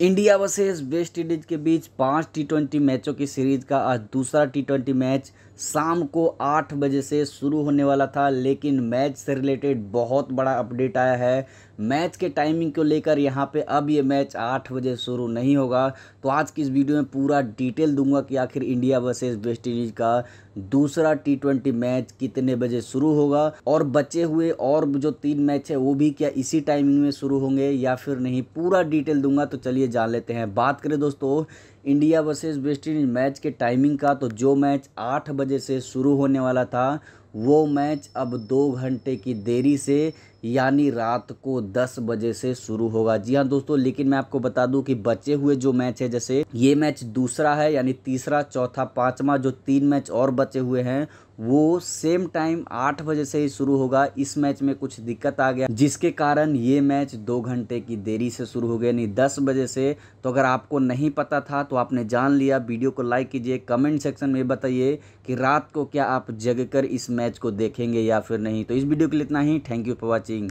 India versus West Indies के बीच पांच T twenty मैचों की सीरीज का आज दूसरा टी ट्वेंटी मैच शाम को आठ बजे से शुरू होने वाला था लेकिन मैच से रिलेटेड बहुत बड़ा अपडेट आया है मैच के टाइमिंग को लेकर यहाँ पे अब ये मैच आठ बजे शुरू नहीं होगा तो आज की इस वीडियो में पूरा डिटेल दूंगा कि आखिर इंडिया वर्सेस वेस्ट इंडीज़ का दूसरा टी ट्वेंटी मैच कितने बजे शुरू होगा और बचे हुए और जो तीन मैच है वो भी क्या इसी टाइमिंग में शुरू होंगे या फिर नहीं पूरा डिटेल दूंगा तो चलिए जान लेते हैं बात करें दोस्तों India versus West Indies match के टाइमिंग का तो जो मैच आठ बजे बजे से शुरू होने वाला था वो मैच अब दो घंटे की देरी से यानी रात को दस बजे से शुरू होगा जी हाँ दोस्तों लेकिन मैं आपको बता दूं कि बचे हुए जो मैच है जैसे ये मैच दूसरा है यानी तीसरा चौथा पांचवा जो तीन मैच और बचे हुए हैं वो सेम टाइम आठ बजे से ही शुरू होगा इस मैच में कुछ दिक्कत आ गया जिसके कारण ये मैच दो घंटे की देरी से शुरू हो गया यानी दस बजे से तो अगर आपको नहीं पता था तो आपने जान लिया वीडियो को लाइक कीजिए कमेंट सेक्शन में बताइए कि रात को क्या आप जगकर इस मैच को देखेंगे या फिर नहीं तो इस वीडियो के लिए इतना ही थैंक यू फॉर वॉचिंग